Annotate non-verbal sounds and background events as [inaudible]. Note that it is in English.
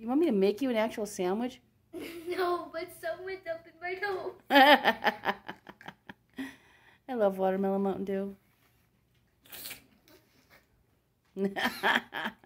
You want me to make you an actual sandwich? [laughs] no, but someone's up in my nose. I love watermelon Mountain Dew. [laughs]